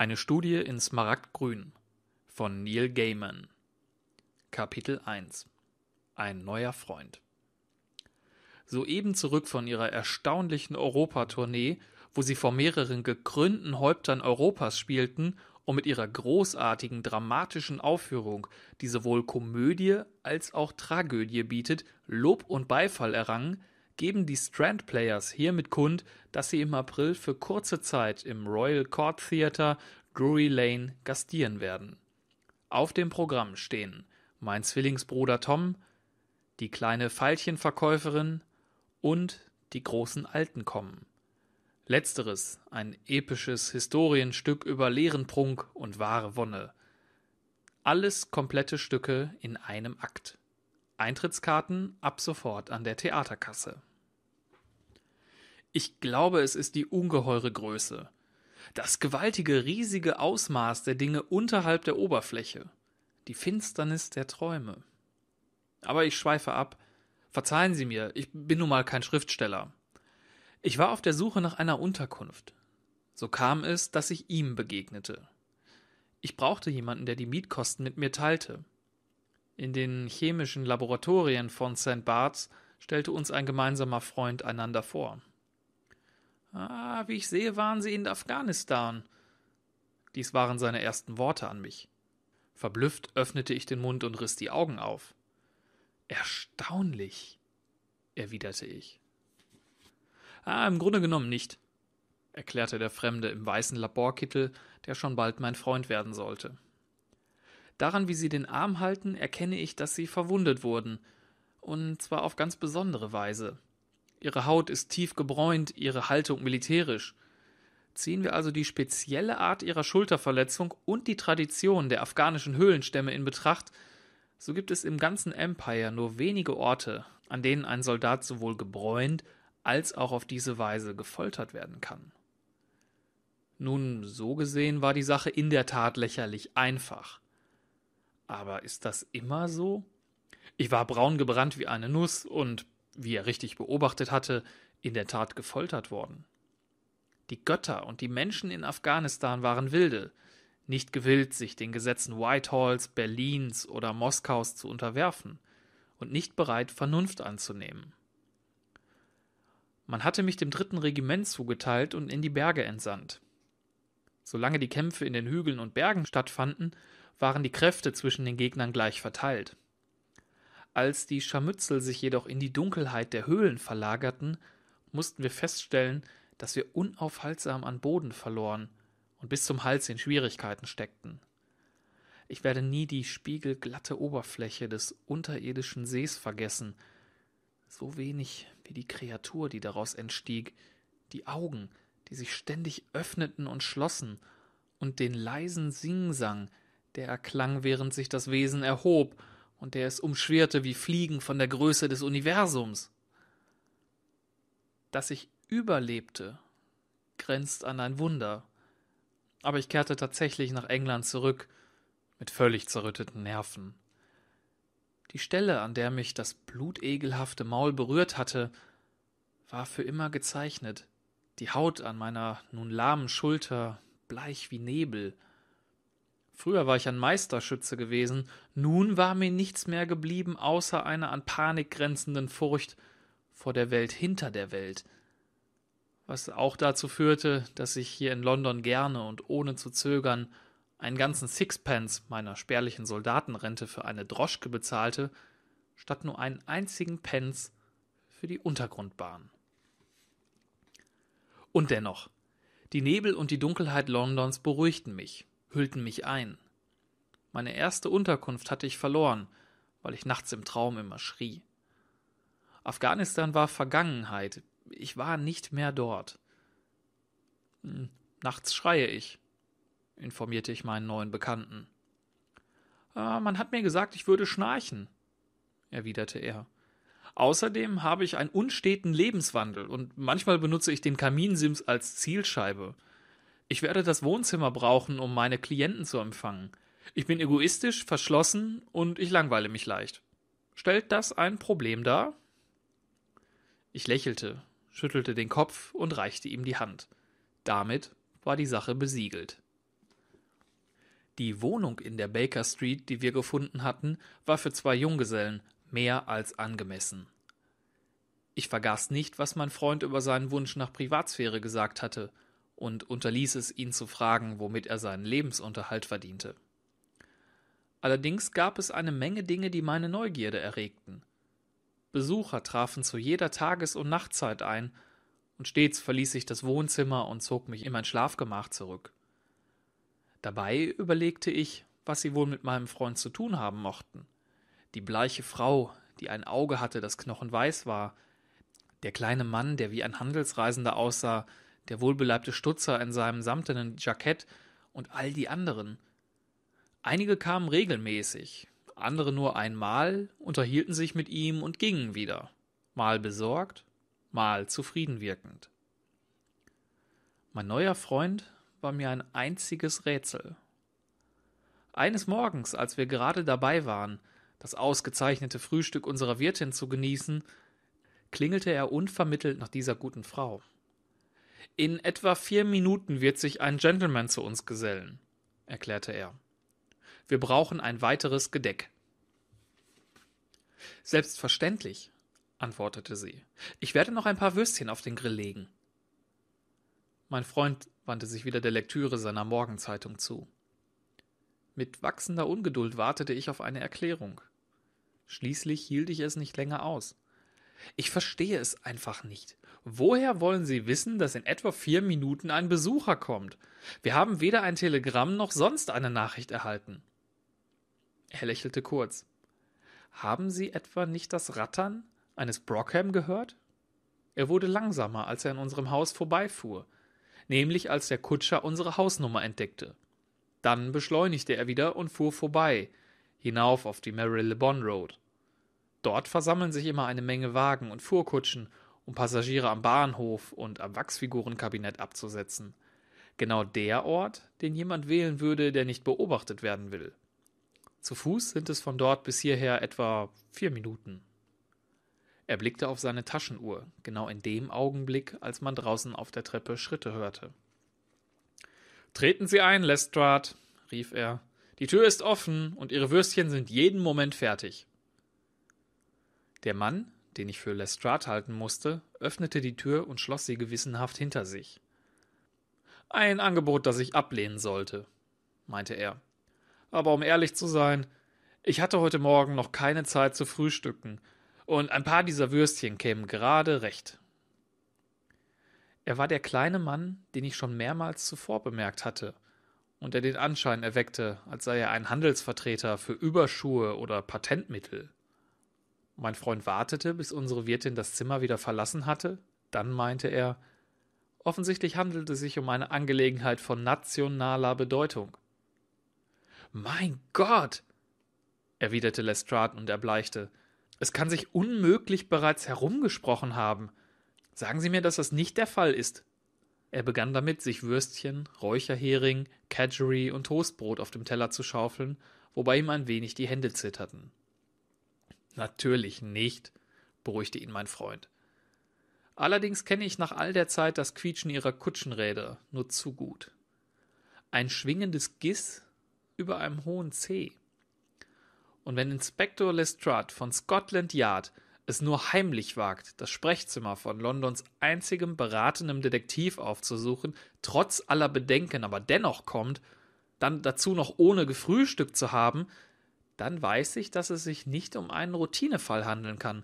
Eine Studie in Smaragdgrün von Neil Gaiman Kapitel 1 Ein neuer Freund Soeben zurück von ihrer erstaunlichen Europatournee, wo sie vor mehreren gekrönten Häuptern Europas spielten und mit ihrer großartigen dramatischen Aufführung, die sowohl Komödie als auch Tragödie bietet, Lob und Beifall errangen, geben die Strand Players hiermit kund, dass sie im April für kurze Zeit im Royal Court Theatre, Drury Lane, gastieren werden. Auf dem Programm stehen Mein Zwillingsbruder Tom, die kleine Veilchenverkäuferin und die großen Alten kommen. Letzteres ein episches Historienstück über leeren Prunk und wahre Wonne. Alles komplette Stücke in einem Akt. Eintrittskarten ab sofort an der Theaterkasse. Ich glaube, es ist die ungeheure Größe. Das gewaltige, riesige Ausmaß der Dinge unterhalb der Oberfläche. Die Finsternis der Träume. Aber ich schweife ab. Verzeihen Sie mir, ich bin nun mal kein Schriftsteller. Ich war auf der Suche nach einer Unterkunft. So kam es, dass ich ihm begegnete. Ich brauchte jemanden, der die Mietkosten mit mir teilte. In den chemischen Laboratorien von St. Barts stellte uns ein gemeinsamer Freund einander vor. Ah, wie ich sehe, waren Sie in Afghanistan. Dies waren seine ersten Worte an mich. Verblüfft öffnete ich den Mund und riss die Augen auf. Erstaunlich, erwiderte ich. Ah, im Grunde genommen nicht, erklärte der Fremde im weißen Laborkittel, der schon bald mein Freund werden sollte. Daran, wie sie den Arm halten, erkenne ich, dass sie verwundet wurden, und zwar auf ganz besondere Weise ihre Haut ist tief gebräunt, ihre Haltung militärisch. Ziehen wir also die spezielle Art ihrer Schulterverletzung und die Tradition der afghanischen Höhlenstämme in Betracht, so gibt es im ganzen Empire nur wenige Orte, an denen ein Soldat sowohl gebräunt als auch auf diese Weise gefoltert werden kann. Nun, so gesehen war die Sache in der Tat lächerlich einfach. Aber ist das immer so? Ich war braun gebrannt wie eine Nuss und wie er richtig beobachtet hatte, in der Tat gefoltert worden. Die Götter und die Menschen in Afghanistan waren wilde, nicht gewillt, sich den Gesetzen Whitehalls, Berlins oder Moskaus zu unterwerfen und nicht bereit, Vernunft anzunehmen. Man hatte mich dem dritten Regiment zugeteilt und in die Berge entsandt. Solange die Kämpfe in den Hügeln und Bergen stattfanden, waren die Kräfte zwischen den Gegnern gleich verteilt. Als die Scharmützel sich jedoch in die Dunkelheit der Höhlen verlagerten, mussten wir feststellen, dass wir unaufhaltsam an Boden verloren und bis zum Hals in Schwierigkeiten steckten. Ich werde nie die spiegelglatte Oberfläche des unterirdischen Sees vergessen, so wenig wie die Kreatur, die daraus entstieg, die Augen, die sich ständig öffneten und schlossen, und den leisen Singsang, der erklang, während sich das Wesen erhob und der es umschwirrte wie Fliegen von der Größe des Universums. Dass ich überlebte, grenzt an ein Wunder. Aber ich kehrte tatsächlich nach England zurück, mit völlig zerrütteten Nerven. Die Stelle, an der mich das blutegelhafte Maul berührt hatte, war für immer gezeichnet. Die Haut an meiner nun lahmen Schulter bleich wie Nebel, Früher war ich ein Meisterschütze gewesen, nun war mir nichts mehr geblieben, außer einer an Panik grenzenden Furcht vor der Welt hinter der Welt, was auch dazu führte, dass ich hier in London gerne und ohne zu zögern einen ganzen Sixpence meiner spärlichen Soldatenrente für eine Droschke bezahlte, statt nur einen einzigen Pence für die Untergrundbahn. Und dennoch, die Nebel und die Dunkelheit Londons beruhigten mich hüllten mich ein. Meine erste Unterkunft hatte ich verloren, weil ich nachts im Traum immer schrie. Afghanistan war Vergangenheit, ich war nicht mehr dort. Hm, nachts schreie ich, informierte ich meinen neuen Bekannten. Äh, man hat mir gesagt, ich würde schnarchen, erwiderte er. Außerdem habe ich einen unsteten Lebenswandel und manchmal benutze ich den Kaminsims als Zielscheibe. Ich werde das Wohnzimmer brauchen, um meine Klienten zu empfangen. Ich bin egoistisch, verschlossen und ich langweile mich leicht. Stellt das ein Problem dar? Ich lächelte, schüttelte den Kopf und reichte ihm die Hand. Damit war die Sache besiegelt. Die Wohnung in der Baker Street, die wir gefunden hatten, war für zwei Junggesellen mehr als angemessen. Ich vergaß nicht, was mein Freund über seinen Wunsch nach Privatsphäre gesagt hatte, und unterließ es, ihn zu fragen, womit er seinen Lebensunterhalt verdiente. Allerdings gab es eine Menge Dinge, die meine Neugierde erregten. Besucher trafen zu jeder Tages- und Nachtzeit ein, und stets verließ ich das Wohnzimmer und zog mich in mein Schlafgemach zurück. Dabei überlegte ich, was sie wohl mit meinem Freund zu tun haben mochten. Die bleiche Frau, die ein Auge hatte, das knochenweiß war, der kleine Mann, der wie ein Handelsreisender aussah, der wohlbeleibte Stutzer in seinem samtenen Jackett und all die anderen. Einige kamen regelmäßig, andere nur einmal, unterhielten sich mit ihm und gingen wieder, mal besorgt, mal zufrieden wirkend. Mein neuer Freund war mir ein einziges Rätsel. Eines Morgens, als wir gerade dabei waren, das ausgezeichnete Frühstück unserer Wirtin zu genießen, klingelte er unvermittelt nach dieser guten Frau. In etwa vier Minuten wird sich ein Gentleman zu uns gesellen, erklärte er. Wir brauchen ein weiteres Gedeck. Selbstverständlich, antwortete sie. Ich werde noch ein paar Würstchen auf den Grill legen. Mein Freund wandte sich wieder der Lektüre seiner Morgenzeitung zu. Mit wachsender Ungeduld wartete ich auf eine Erklärung. Schließlich hielt ich es nicht länger aus. Ich verstehe es einfach nicht. Woher wollen Sie wissen, dass in etwa vier Minuten ein Besucher kommt? Wir haben weder ein Telegramm noch sonst eine Nachricht erhalten. Er lächelte kurz. Haben Sie etwa nicht das Rattern eines Brockham gehört? Er wurde langsamer, als er an unserem Haus vorbeifuhr, nämlich als der Kutscher unsere Hausnummer entdeckte. Dann beschleunigte er wieder und fuhr vorbei, hinauf auf die Marylebone Road. Dort versammeln sich immer eine Menge Wagen und Fuhrkutschen, um Passagiere am Bahnhof und am Wachsfigurenkabinett abzusetzen. Genau der Ort, den jemand wählen würde, der nicht beobachtet werden will. Zu Fuß sind es von dort bis hierher etwa vier Minuten. Er blickte auf seine Taschenuhr, genau in dem Augenblick, als man draußen auf der Treppe Schritte hörte. Treten Sie ein, Lestrade, rief er. Die Tür ist offen und Ihre Würstchen sind jeden Moment fertig. Der Mann, den ich für Lestrade halten musste, öffnete die Tür und schloss sie gewissenhaft hinter sich. Ein Angebot, das ich ablehnen sollte, meinte er. Aber um ehrlich zu sein, ich hatte heute Morgen noch keine Zeit zu frühstücken, und ein paar dieser Würstchen kämen gerade recht. Er war der kleine Mann, den ich schon mehrmals zuvor bemerkt hatte, und der den Anschein erweckte, als sei er ein Handelsvertreter für Überschuhe oder Patentmittel. Mein Freund wartete, bis unsere Wirtin das Zimmer wieder verlassen hatte. Dann meinte er, offensichtlich handelt es sich um eine Angelegenheit von nationaler Bedeutung. Mein Gott! erwiderte Lestrade und erbleichte. Es kann sich unmöglich bereits herumgesprochen haben. Sagen Sie mir, dass das nicht der Fall ist. Er begann damit, sich Würstchen, Räucherhering, Cadgery und Toastbrot auf dem Teller zu schaufeln, wobei ihm ein wenig die Hände zitterten. Natürlich nicht, beruhigte ihn mein Freund. Allerdings kenne ich nach all der Zeit das Quietschen ihrer Kutschenräder nur zu gut. Ein schwingendes Giss über einem hohen C. Und wenn Inspektor Lestrade von Scotland Yard es nur heimlich wagt, das Sprechzimmer von Londons einzigem beratendem Detektiv aufzusuchen, trotz aller Bedenken aber dennoch kommt, dann dazu noch ohne gefrühstückt zu haben, dann weiß ich, dass es sich nicht um einen Routinefall handeln kann.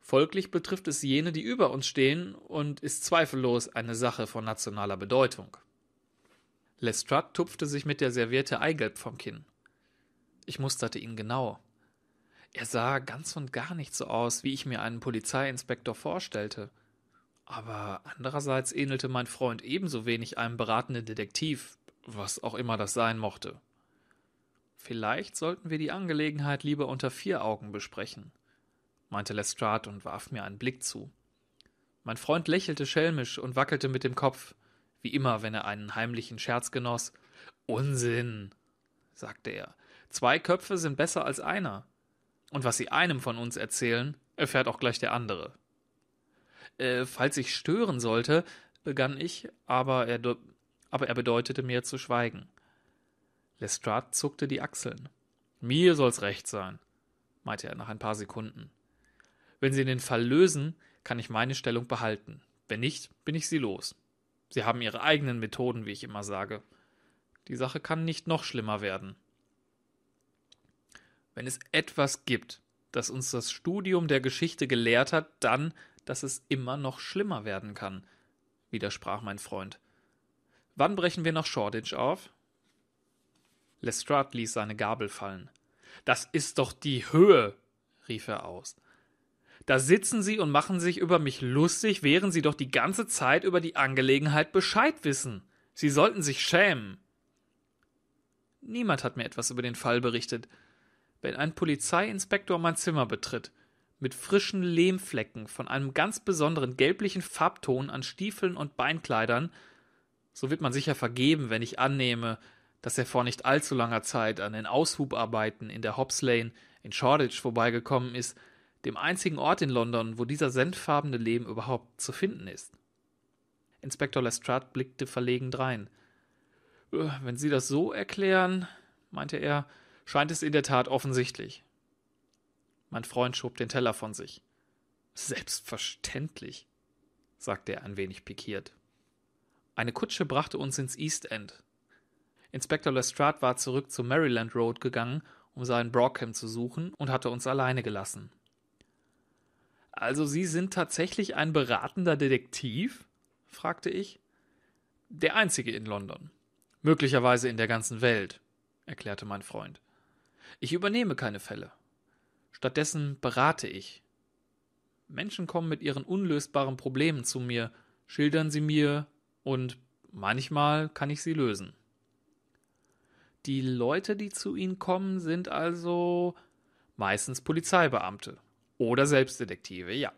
Folglich betrifft es jene, die über uns stehen und ist zweifellos eine Sache von nationaler Bedeutung. Lestrade tupfte sich mit der Serviette Eigelb vom Kinn. Ich musterte ihn genau. Er sah ganz und gar nicht so aus, wie ich mir einen Polizeiinspektor vorstellte. Aber andererseits ähnelte mein Freund ebenso wenig einem beratenden Detektiv, was auch immer das sein mochte. Vielleicht sollten wir die Angelegenheit lieber unter vier Augen besprechen, meinte Lestrade und warf mir einen Blick zu. Mein Freund lächelte schelmisch und wackelte mit dem Kopf, wie immer, wenn er einen heimlichen Scherz genoss. Unsinn, sagte er. Zwei Köpfe sind besser als einer. Und was sie einem von uns erzählen, erfährt auch gleich der andere. Äh, falls ich stören sollte, begann ich, aber er, aber er bedeutete mir zu schweigen. Lestrade zuckte die Achseln. Mir soll's recht sein, meinte er nach ein paar Sekunden. Wenn Sie den Fall lösen, kann ich meine Stellung behalten. Wenn nicht, bin ich Sie los. Sie haben Ihre eigenen Methoden, wie ich immer sage. Die Sache kann nicht noch schlimmer werden. Wenn es etwas gibt, das uns das Studium der Geschichte gelehrt hat, dann, dass es immer noch schlimmer werden kann, widersprach mein Freund. Wann brechen wir nach Shoreditch auf? Lestrade ließ seine Gabel fallen. Das ist doch die Höhe, rief er aus. Da sitzen Sie und machen sich über mich lustig, während Sie doch die ganze Zeit über die Angelegenheit Bescheid wissen. Sie sollten sich schämen. Niemand hat mir etwas über den Fall berichtet. Wenn ein Polizeiinspektor mein Zimmer betritt, mit frischen Lehmflecken von einem ganz besonderen gelblichen Farbton an Stiefeln und Beinkleidern, so wird man sicher vergeben, wenn ich annehme, dass er vor nicht allzu langer Zeit an den Aushubarbeiten in der Hobbs Lane in Shoreditch vorbeigekommen ist, dem einzigen Ort in London, wo dieser senffarbene Lehm überhaupt zu finden ist. Inspektor Lestrade blickte verlegen drein. Äh, wenn Sie das so erklären, meinte er, scheint es in der Tat offensichtlich. Mein Freund schob den Teller von sich. Selbstverständlich, sagte er ein wenig pikiert. Eine Kutsche brachte uns ins East End, Inspektor Lestrade war zurück zur Maryland Road gegangen, um seinen Brockham zu suchen, und hatte uns alleine gelassen. Also Sie sind tatsächlich ein beratender Detektiv? fragte ich. Der einzige in London. Möglicherweise in der ganzen Welt, erklärte mein Freund. Ich übernehme keine Fälle. Stattdessen berate ich. Menschen kommen mit ihren unlösbaren Problemen zu mir, schildern sie mir, und manchmal kann ich sie lösen. Die Leute, die zu ihnen kommen, sind also meistens Polizeibeamte oder Selbstdetektive, ja.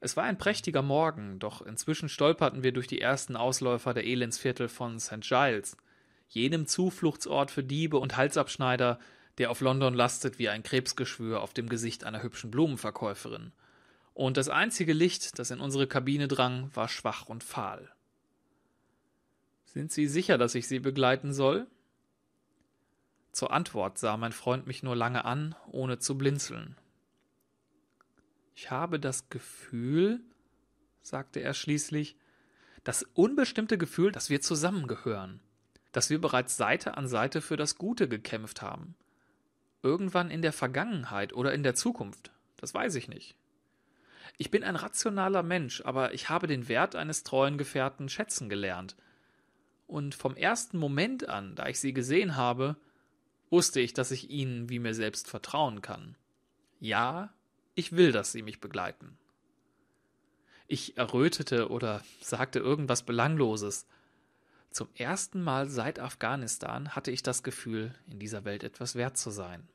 Es war ein prächtiger Morgen, doch inzwischen stolperten wir durch die ersten Ausläufer der Elendsviertel von St. Giles, jenem Zufluchtsort für Diebe und Halsabschneider, der auf London lastet wie ein Krebsgeschwür auf dem Gesicht einer hübschen Blumenverkäuferin. Und das einzige Licht, das in unsere Kabine drang, war schwach und fahl. Sind Sie sicher, dass ich Sie begleiten soll? Zur Antwort sah mein Freund mich nur lange an, ohne zu blinzeln. Ich habe das Gefühl, sagte er schließlich, das unbestimmte Gefühl, dass wir zusammengehören, dass wir bereits Seite an Seite für das Gute gekämpft haben. Irgendwann in der Vergangenheit oder in der Zukunft, das weiß ich nicht. Ich bin ein rationaler Mensch, aber ich habe den Wert eines treuen Gefährten schätzen gelernt – und vom ersten Moment an, da ich sie gesehen habe, wusste ich, dass ich ihnen wie mir selbst vertrauen kann. Ja, ich will, dass sie mich begleiten. Ich errötete oder sagte irgendwas Belangloses. Zum ersten Mal seit Afghanistan hatte ich das Gefühl, in dieser Welt etwas wert zu sein.